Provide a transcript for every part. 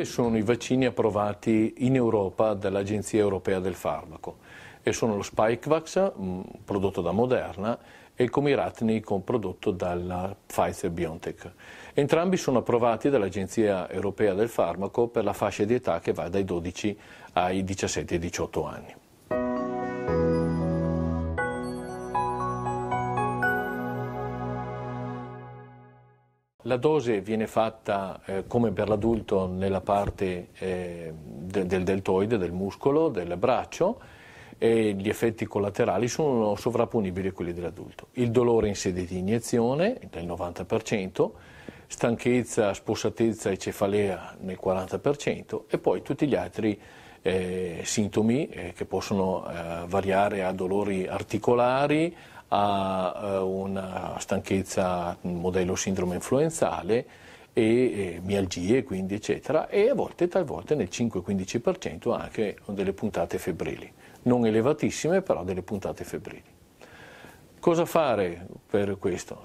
due sono i vaccini approvati in Europa dall'Agenzia Europea del Farmaco e sono lo Spikevax mm, prodotto da Moderna e il Comiratnik prodotto dalla Pfizer BioNTech. Entrambi sono approvati dall'Agenzia Europea del Farmaco per la fascia di età che va dai 12 ai 17-18 anni. La dose viene fatta eh, come per l'adulto nella parte eh, del, del deltoide, del muscolo, del braccio e gli effetti collaterali sono sovrapponibili a quelli dell'adulto. Il dolore in sede di iniezione del 90%, stanchezza, spossatezza e cefalea nel 40% e poi tutti gli altri eh, sintomi eh, che possono eh, variare a dolori articolari, ha eh, una stanchezza modello sindrome influenzale e mialgie quindi eccetera e a volte talvolta nel 5-15% anche delle puntate febbrili, non elevatissime però delle puntate febbrili. Cosa fare per questo?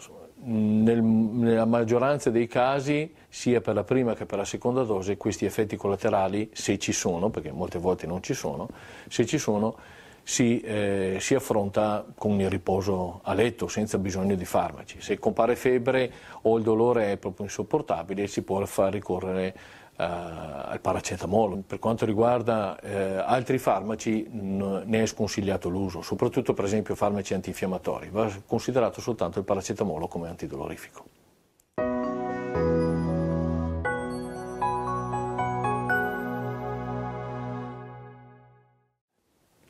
Nel, nella maggioranza dei casi, sia per la prima che per la seconda dose, questi effetti collaterali, se ci sono, perché molte volte non ci sono, se ci sono, si, eh, si, affronta con il riposo a letto senza bisogno di farmaci. Se compare febbre o il dolore è proprio insopportabile si può far ricorrere eh, al paracetamolo. Per quanto riguarda eh, altri farmaci n- ne è sconsigliato l'uso, soprattutto per esempio farmaci antinfiammatori, va considerato soltanto il paracetamolo come antidolorifico.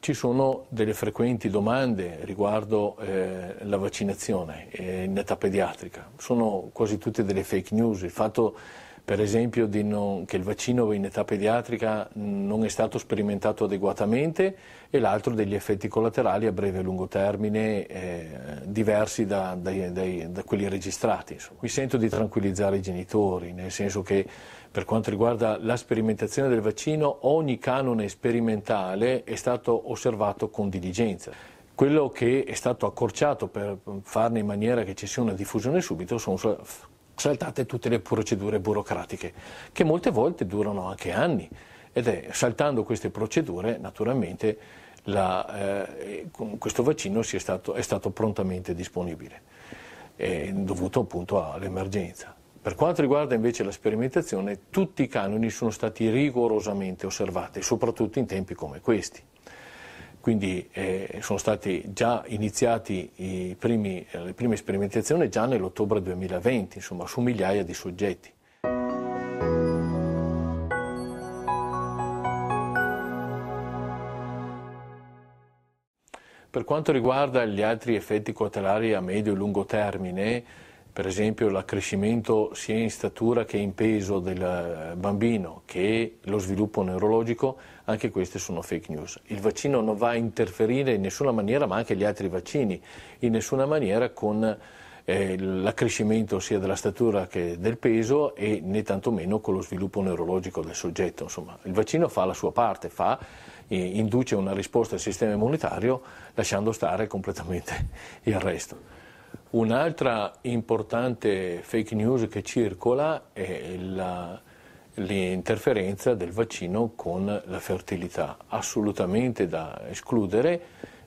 Ci sono delle frequenti domande riguardo eh, la vaccinazione eh, in età pediatrica, sono quasi tutte delle fake news, il fatto per esempio non, che il vaccino in età pediatrica non è stato sperimentato adeguatamente e l'altro degli effetti collaterali a breve e lungo termine eh, diversi da, dai, dai, da, quelli registrati. Insomma. Mi sento di tranquillizzare i genitori, nel senso che per quanto riguarda la sperimentazione del vaccino ogni canone sperimentale è stato osservato con diligenza. Quello che è stato accorciato per farne in maniera che ci sia una diffusione subito sono saltate tutte le procedure burocratiche, che molte volte durano anche anni ed è saltando queste procedure naturalmente la, eh, questo vaccino è stato, è stato prontamente disponibile, eh, dovuto appunto all'emergenza. Per quanto riguarda invece la sperimentazione, tutti i canoni sono stati rigorosamente osservati, soprattutto in tempi come questi quindi eh, sono state già iniziate eh, le prime sperimentazioni già nell'ottobre 2020, insomma, su migliaia di soggetti. Per quanto riguarda gli altri effetti cautelari a medio e lungo termine, per esempio l'accrescimento sia in statura che in peso del eh, bambino che lo sviluppo neurologico, anche queste sono fake news. Il vaccino non va a interferire in nessuna maniera, ma anche gli altri vaccini, in nessuna maniera con eh, l'accrescimento sia della statura che del peso e né tantomeno con lo sviluppo neurologico del soggetto. Insomma, il vaccino fa la sua parte, fa, induce una risposta al sistema immunitario lasciando stare completamente il resto. Un'altra importante fake news che circola è la, l'interferenza del vaccino con la fertilità, assolutamente da escludere.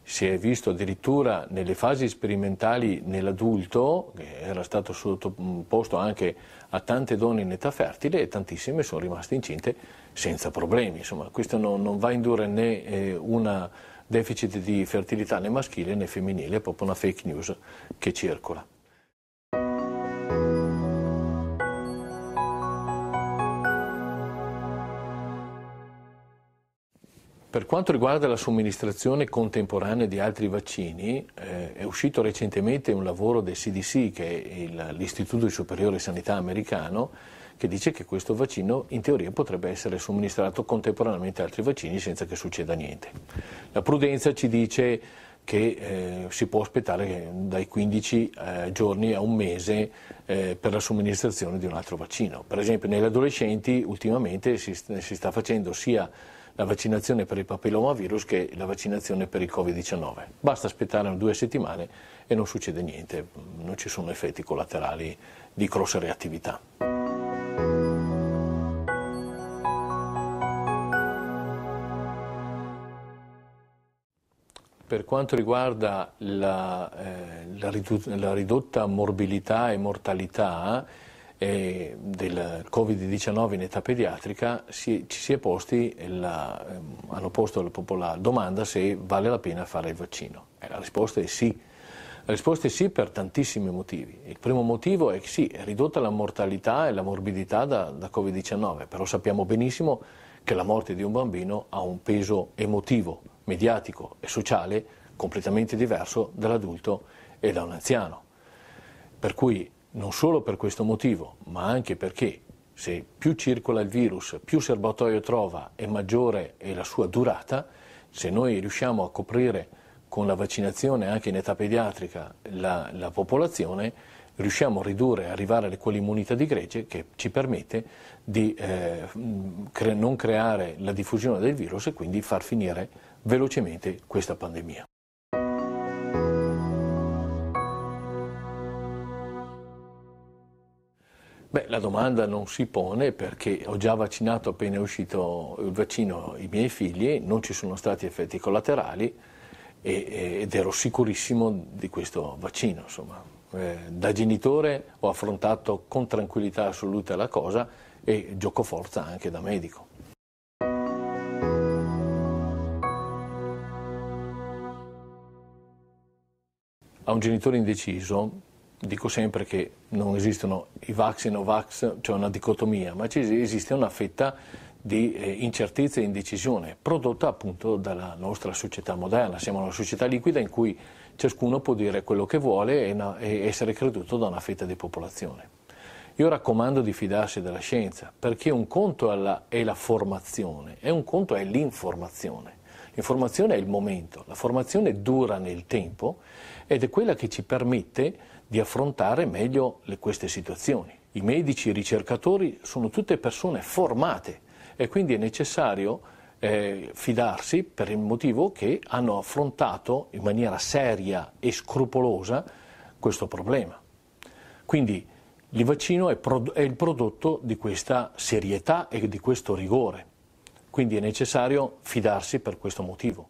Si è visto addirittura nelle fasi sperimentali nell'adulto, che era stato sottoposto anche a tante donne in età fertile e tantissime sono rimaste incinte senza problemi. Insomma, questo non, non va a indurre né eh, una deficit di fertilità né maschile né femminile, è proprio una fake news che circola. Per quanto riguarda la somministrazione contemporanea di altri vaccini, eh, è uscito recentemente un lavoro del CDC, che è il, l'Istituto di Superiore Sanità americano, che dice che questo vaccino in teoria potrebbe essere somministrato contemporaneamente a altri vaccini senza che succeda niente. La prudenza ci dice che eh, si può aspettare dai 15 eh, giorni a un mese eh, per la somministrazione di un altro vaccino. Per esempio negli adolescenti ultimamente si, si sta facendo sia la vaccinazione per il papillomavirus che la vaccinazione per il Covid-19. Basta aspettare due settimane e non succede niente, non ci sono effetti collaterali di grossa reattività. Per quanto riguarda la, eh, la, ridotta, la ridotta morbilità e mortalità eh, del Covid-19 in età pediatrica, si, ci si è posti, la, eh, hanno posto la, domanda se vale la pena fare il vaccino. la risposta è sì. La risposta è sì per tantissimi motivi. Il primo motivo è che sì, è ridotta la mortalità e la morbidità da, da Covid-19, però sappiamo benissimo che che la morte di un bambino ha un peso emotivo, mediatico e sociale completamente diverso dall'adulto e da un anziano. Per cui non solo per questo motivo, ma anche perché se più circola il virus, più serbatoio trova e maggiore è la sua durata, se noi riusciamo a coprire con la vaccinazione anche in età pediatrica la, la popolazione, riusciamo a ridurre, e arrivare a quell'immunità di gregge che ci permette di eh, cre- non creare la diffusione del virus e quindi far finire velocemente questa pandemia. Beh, la domanda non si pone perché ho già vaccinato appena è uscito il vaccino i miei figli, non ci sono stati effetti collaterali ed ero sicurissimo di questo vaccino. Insomma. Eh, da genitore ho affrontato con tranquillità assoluta la cosa e giocoforza anche da medico. A un genitore indeciso dico sempre che non esistono i vax e no vax, cioè una dicotomia, ma esiste una fetta di eh, incertezza e indecisione prodotta appunto dalla nostra società moderna. Siamo una società liquida in cui ciascuno può dire quello che vuole e essere creduto da una fetta di popolazione. Io raccomando di fidarsi della scienza, perché un conto è la, è la formazione e un conto è l'informazione. L'informazione è il momento, la formazione dura nel tempo ed è quella che ci permette di affrontare meglio le, queste situazioni. I medici, i ricercatori sono tutte persone formate e quindi è necessario eh, fidarsi per il motivo che hanno affrontato in maniera seria e scrupolosa questo problema. Quindi il vaccino è, pro- è il prodotto di questa serietà e di questo rigore, quindi è necessario fidarsi per questo motivo.